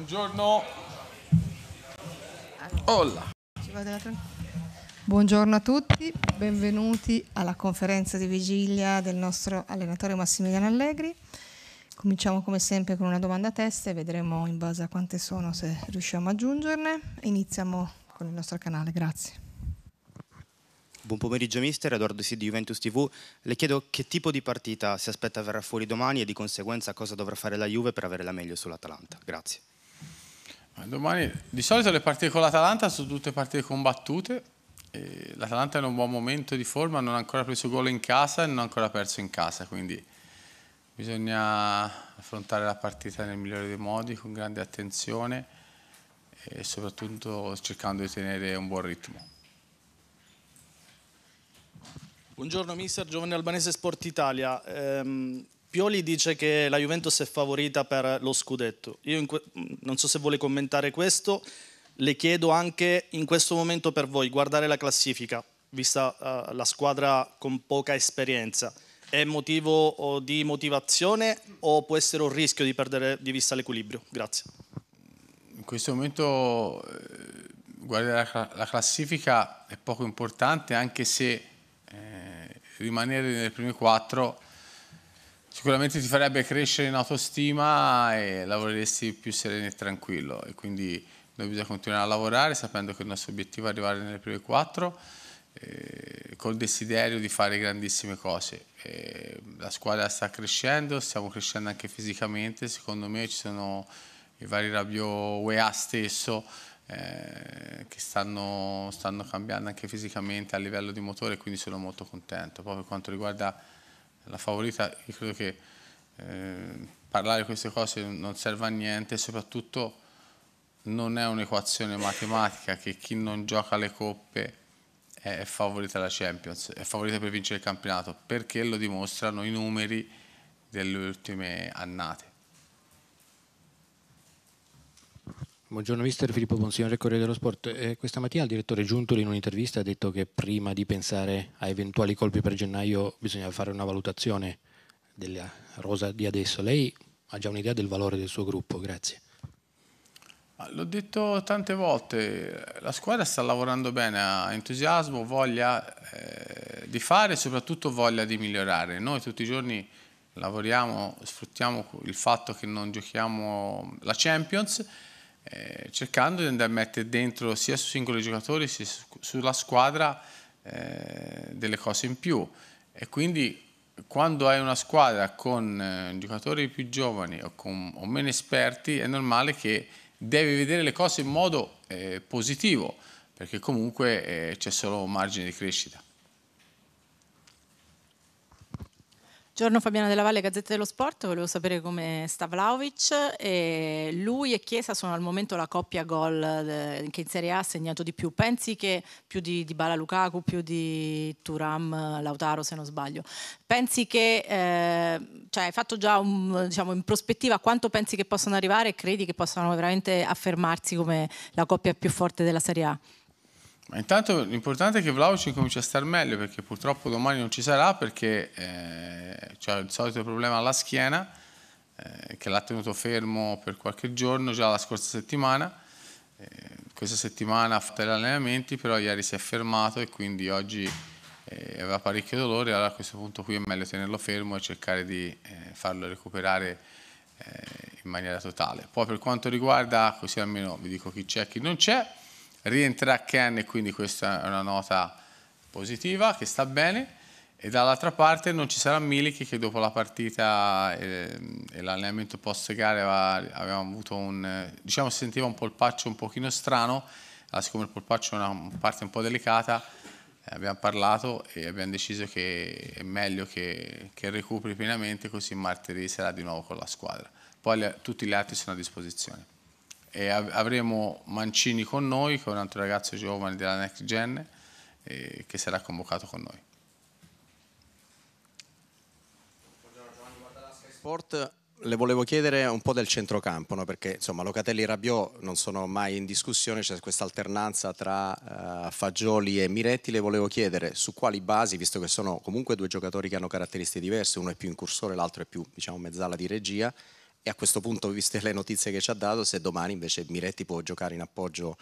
Buongiorno. Allora, Buongiorno a tutti, benvenuti alla conferenza di vigilia del nostro allenatore Massimiliano Allegri. Cominciamo come sempre con una domanda a testa e vedremo in base a quante sono se riusciamo a aggiungerne. Iniziamo con il nostro canale, grazie. Buon pomeriggio mister, Edoardo Sì di Juventus TV. Le chiedo che tipo di partita si aspetta verrà fuori domani e di conseguenza cosa dovrà fare la Juve per avere la meglio sull'Atalanta. Grazie. Domani, di solito le partite con l'Atalanta sono tutte partite combattute. L'Atalanta è in un buon momento di forma, non ha ancora preso gol in casa e non ha ancora perso in casa, quindi bisogna affrontare la partita nel migliore dei modi, con grande attenzione e soprattutto cercando di tenere un buon ritmo. Buongiorno mister, giovane Albanese Sport Italia. Ehm Pioli dice che la Juventus è favorita per lo scudetto. Io que- non so se vuole commentare questo, le chiedo anche in questo momento per voi guardare la classifica, vista uh, la squadra con poca esperienza. È motivo di motivazione o può essere un rischio di perdere di vista l'equilibrio? Grazie. In questo momento eh, guardare la, la classifica è poco importante anche se eh, rimanere nelle prime quattro sicuramente ti farebbe crescere in autostima e lavoreresti più sereno e tranquillo e quindi noi bisogna continuare a lavorare sapendo che il nostro obiettivo è arrivare nelle prime quattro eh, col desiderio di fare grandissime cose. Eh, la squadra sta crescendo, stiamo crescendo anche fisicamente, secondo me ci sono i vari Rabio UEA stesso eh, che stanno, stanno cambiando anche fisicamente a livello di motore quindi sono molto contento. Poi per quanto riguarda la favorita, io credo che eh, parlare di queste cose non serve a niente, soprattutto non è un'equazione matematica che chi non gioca le coppe è favorita alla Champions, è favorita per vincere il campionato, perché lo dimostrano i numeri delle ultime annate. Buongiorno mister Filippo Bonsignore, Corriere dello Sport. Eh, questa mattina il direttore Giuntoli in un'intervista ha detto che prima di pensare a eventuali colpi per gennaio bisogna fare una valutazione della rosa di adesso. Lei ha già un'idea del valore del suo gruppo, grazie. Ah, l'ho detto tante volte, la squadra sta lavorando bene, ha entusiasmo, voglia eh, di fare e soprattutto voglia di migliorare. Noi tutti i giorni lavoriamo, sfruttiamo il fatto che non giochiamo la Champions eh, cercando di andare a mettere dentro sia sui singoli giocatori sia su, sulla squadra eh, delle cose in più. E quindi quando hai una squadra con eh, giocatori più giovani o, con, o meno esperti è normale che devi vedere le cose in modo eh, positivo perché comunque eh, c'è solo margine di crescita. Buongiorno Fabiana della Valle, Gazzetta dello Sport, volevo sapere come sta Vlaovic. E lui e Chiesa sono al momento la coppia gol eh, che in Serie A ha segnato di più. Pensi che più di, di Bala Lukaku, più di Turam Lautaro se non sbaglio. Pensi che, eh, cioè hai fatto già un, diciamo, in prospettiva quanto pensi che possano arrivare e credi che possano veramente affermarsi come la coppia più forte della Serie A? Ma intanto l'importante è che Vlaovic cominci a star meglio perché purtroppo domani non ci sarà perché eh, c'è il solito problema alla schiena eh, che l'ha tenuto fermo per qualche giorno già la scorsa settimana. Eh, questa settimana ha fatto gli allenamenti però ieri si è fermato e quindi oggi eh, aveva parecchio dolore allora a questo punto qui è meglio tenerlo fermo e cercare di eh, farlo recuperare eh, in maniera totale. Poi per quanto riguarda, così almeno vi dico chi c'è e chi non c'è, rientra Ken, quindi questa è una nota positiva che sta bene e dall'altra parte non ci sarà Milik che dopo la partita e, ehm, e l'allenamento post gare aveva, avuto un diciamo sentiva un polpaccio un pochino strano allora, ah, siccome il polpaccio è una parte un po' delicata eh, abbiamo parlato e abbiamo deciso che è meglio che, che recuperi pienamente così martedì sarà di nuovo con la squadra poi le, tutti gli altri sono a disposizione e avremo Mancini con noi, che è un altro ragazzo giovane della Next Gen, eh, che sarà convocato con noi. Sport, le volevo chiedere un po' del centrocampo, no? perché insomma Locatelli e Rabiot non sono mai in discussione, c'è questa alternanza tra uh, Fagioli e Miretti, le volevo chiedere su quali basi, visto che sono comunque due giocatori che hanno caratteristiche diverse, uno è più incursore, l'altro è più diciamo, mezzala di regia, e a questo punto, viste le notizie che ci ha dato, se domani invece Miretti può giocare in appoggio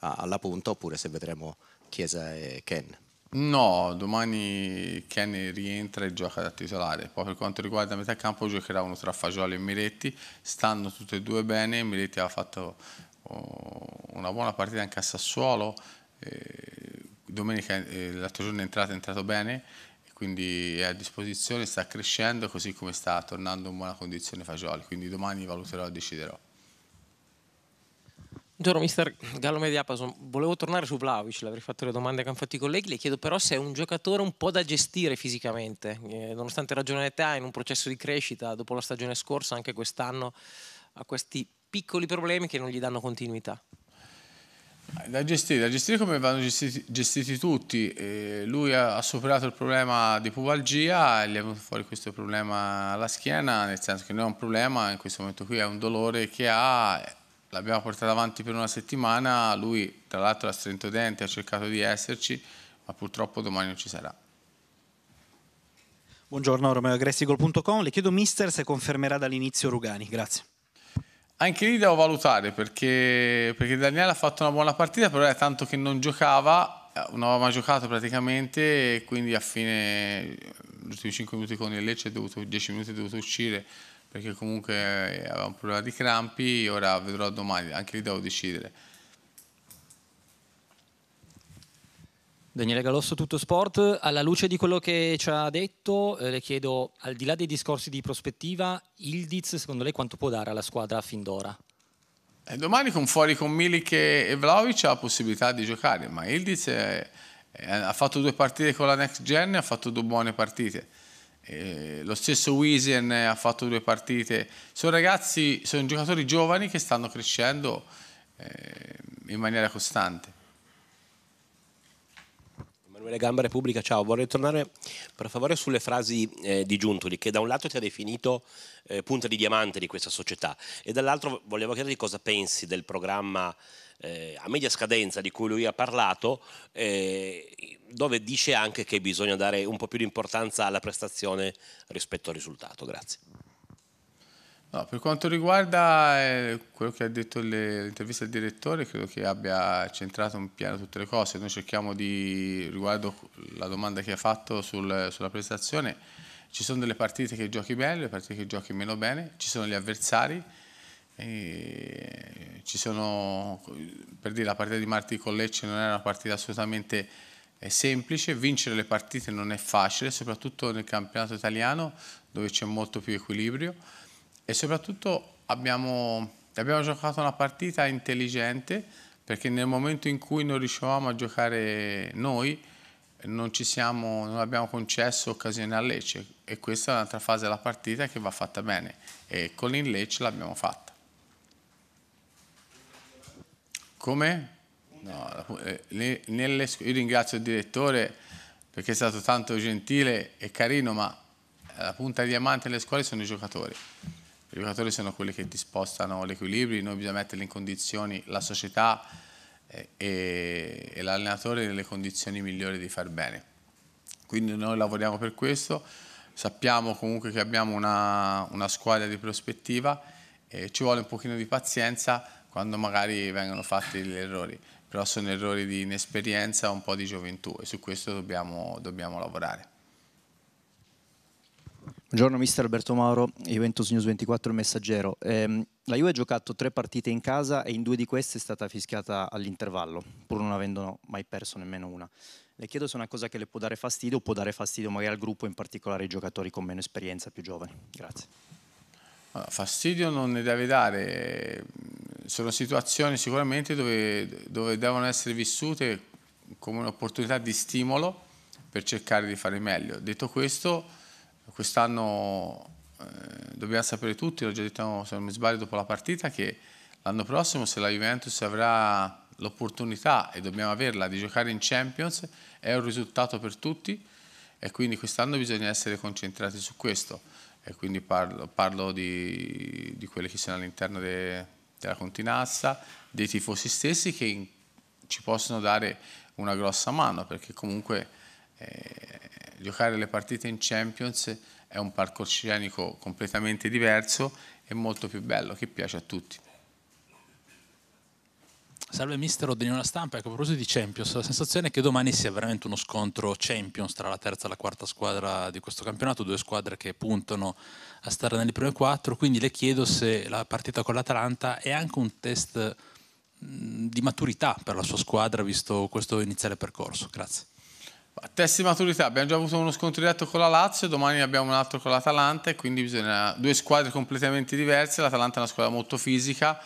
alla punta oppure se vedremo Chiesa e Ken. No, domani Ken rientra e gioca da titolare. Poi per quanto riguarda metà campo giocherà uno tra Fagioli e Miretti. Stanno tutti e due bene. Miretti ha fatto oh, una buona partita anche a Sassuolo. domenica eh, l'altro giorno è entrato, è entrato bene quindi è a disposizione, sta crescendo così come sta tornando in buona condizione Fagioli, quindi domani valuterò e deciderò. Buongiorno mister Gallo Mediapason, volevo tornare su Vlaovic, l'avrei fatto le domande che hanno fatto i colleghi, le chiedo però se è un giocatore un po' da gestire fisicamente, eh, nonostante ragione giovane in un processo di crescita dopo la stagione scorsa, anche quest'anno ha questi piccoli problemi che non gli danno continuità. Da gestire, da gestire come vanno gestiti, gestiti tutti. Eh, lui ha, ha, superato il problema di pubalgia e gli è venuto fuori questo problema alla schiena, nel senso che non è un problema, in questo momento qui è un dolore che ha, eh, l'abbiamo portato avanti per una settimana, lui tra l'altro ha strento denti, ha cercato di esserci, ma purtroppo domani non ci sarà. Buongiorno Romeo Gressicol.com, le chiedo mister se confermerà dall'inizio Rugani, grazie. Anche lì devo valutare perché, perché Daniele ha fatto una buona partita, però è tanto che non giocava, eh, non aveva mai giocato praticamente, e quindi a fine, gli ultimi 5 minuti con il Lecce, 10 minuti è dovuto uscire perché comunque aveva un problema di crampi, ora vedrò domani, anche lì devo decidere Daniele Galosso, Tutto Sport. Alla luce di quello che ci ha detto, eh, le chiedo, al di là dei discorsi di prospettiva, Ildiz secondo lei quanto può dare alla squadra fin d'ora? Eh, domani con fuori con Milik e Vlaovic ha la possibilità di giocare, ma Ildiz è, è, ha fatto due partite con la Next Gen ha fatto due buone partite. Eh, lo stesso Wiesen ha fatto due partite. Sono ragazzi, sono giocatori giovani che stanno crescendo eh, in maniera costante. Emanuele Gamba, Repubblica, ciao. Vorrei tornare per favore sulle frasi eh, di Giuntoli, che da un lato ti ha definito eh, punta di diamante di questa società e dall'altro volevo chiederti cosa pensi del programma eh, a media scadenza di cui lui ha parlato, eh, dove dice anche che bisogna dare un po' più di importanza alla prestazione rispetto al risultato. Grazie. No, per quanto riguarda eh, quello che ha detto l'intervista del direttore, credo che abbia centrato un piano tutte le cose. Noi cerchiamo di, riguardo la domanda che ha fatto sul, sulla prestazione, ci sono delle partite che giochi bene, le partite che giochi meno bene, ci sono gli avversari, ci sono, per dire la partita di Marti con Lecce non è una partita assolutamente eh, semplice, vincere le partite non è facile, soprattutto nel campionato italiano dove c'è molto più equilibrio e soprattutto abbiamo, abbiamo giocato una partita intelligente perché nel momento in cui non riuscivamo a giocare noi non, siamo, non abbiamo concesso occasione a Lecce e questa è un'altra fase della partita che va fatta bene e con il Lecce l'abbiamo fatta. Come? No, eh, nelle, io ringrazio il direttore perché è stato tanto gentile e carino, ma la punta di diamante nelle scuole sono i giocatori. I giocatori sono quelli che ti spostano gli equilibri, noi bisogna metterli in condizioni, la società eh, e, e l'allenatore nelle condizioni migliori di far bene. Quindi noi lavoriamo per questo, sappiamo comunque che abbiamo una, una squadra di prospettiva e ci vuole un pochino di pazienza quando magari vengono fatti gli errori, però sono errori di inesperienza, un po' di gioventù e su questo dobbiamo, dobbiamo lavorare. Buongiorno mister Alberto Mauro, Juventus News 24, il messaggero. Eh, la Juve ha giocato tre partite in casa e in due di queste è stata fischiata all'intervallo, pur non avendo mai perso nemmeno una. Le chiedo se è una cosa che le può dare fastidio o può dare fastidio magari al gruppo, in particolare ai giocatori con meno esperienza, più giovani. Grazie. Ah, fastidio non ne deve dare, sono situazioni sicuramente dove, dove devono essere vissute come un'opportunità di stimolo per cercare di fare meglio. Detto questo quest'anno eh, dobbiamo sapere tutti, l'ho già detto se non mi sbaglio dopo la partita, che l'anno prossimo se la Juventus avrà l'opportunità e dobbiamo averla di giocare in Champions è un risultato per tutti e quindi quest'anno bisogna essere concentrati su questo e quindi parlo, parlo di, di, quelli che sono all'interno de, della continazza, dei tifosi stessi che in, ci possono dare una grossa mano perché comunque eh, giocare le partite in Champions è un scenico completamente diverso e molto più bello, che piace a tutti. Salve mister Odini, una stampa, ecco, a proposito di Champions, la sensazione è che domani sia veramente uno scontro Champions tra la terza e la quarta squadra di questo campionato, due squadre che puntano a stare nelle prime quattro, quindi le chiedo se la partita con l'Atalanta è anche un test mm, di maturità per la sua squadra, visto questo iniziale percorso. Grazie. A test di maturità, abbiamo già avuto uno scontro diretto con la Lazio, domani abbiamo un altro con l'Atalanta e quindi bisogna due squadre completamente diverse, l'Atalanta è una squadra molto fisica,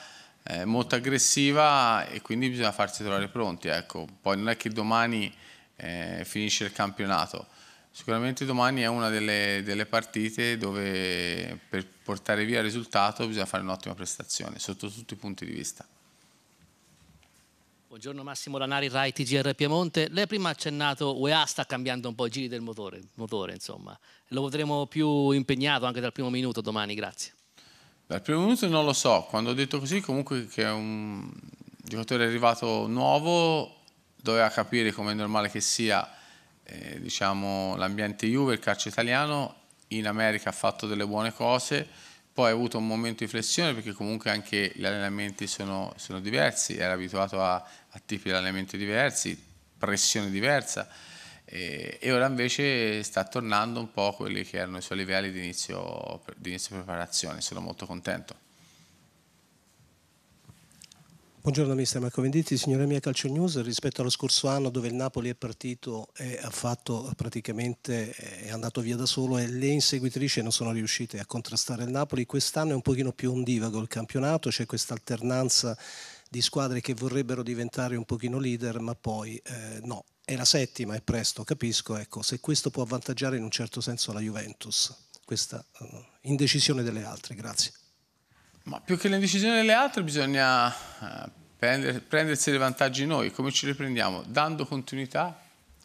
eh, molto aggressiva e quindi bisogna farsi trovare pronti, ecco. poi non è che domani eh, finisce il campionato, sicuramente domani è una delle, delle partite dove per portare via il risultato bisogna fare un'ottima prestazione sotto tutti i punti di vista. Buongiorno Massimo Lanari, Rai TGR Piemonte. Lei prima ha accennato UEA sta cambiando un po' i giri del motore, motore insomma. Lo vedremo più impegnato anche dal primo minuto domani, grazie. Dal primo minuto non lo so, quando ho detto così comunque che è un giocatore arrivato nuovo doveva capire come è normale che sia eh, diciamo, l'ambiente Juve, il calcio italiano, in America ha fatto delle buone cose, poi ha avuto un momento di flessione perché comunque anche gli allenamenti sono, sono diversi, era abituato a, a, tipi di allenamenti diversi, pressione diversa e, e, ora invece sta tornando un po' a quelli che erano i suoi livelli di inizio, di inizio preparazione, sono molto contento. Buongiorno mister Marco Venditti, signora mia Calcio News, rispetto allo scorso anno dove il Napoli è partito e ha fatto praticamente, è andato via da solo e le inseguitrici non sono riuscite a contrastare il Napoli, quest'anno è un pochino più ondivago il campionato, c'è questa alternanza di squadre che vorrebbero diventare un pochino leader ma poi eh, no, è la settima, e presto, capisco, ecco, se questo può avvantaggiare in un certo senso la Juventus, questa uh, indecisione delle altre, grazie. Ma più che le decisioni delle altre bisogna eh, prendersi dei vantaggi noi. Come ci riprendiamo? Dando continuità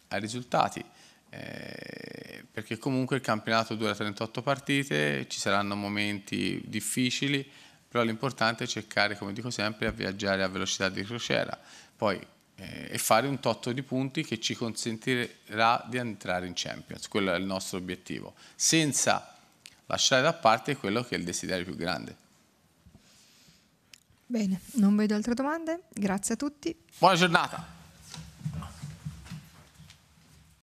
ai risultati. Eh, perché comunque il campionato dura 38 partite, ci saranno momenti difficili, però l'importante è cercare, come dico sempre, a viaggiare a velocità di crociera. Poi eh, e fare un totto di punti che ci consentirà di entrare in Champions. Quello è il nostro obiettivo, senza lasciare da parte quello che è il desiderio più grande. Bene, non vedo altre domande. Grazie a tutti. Buona giornata.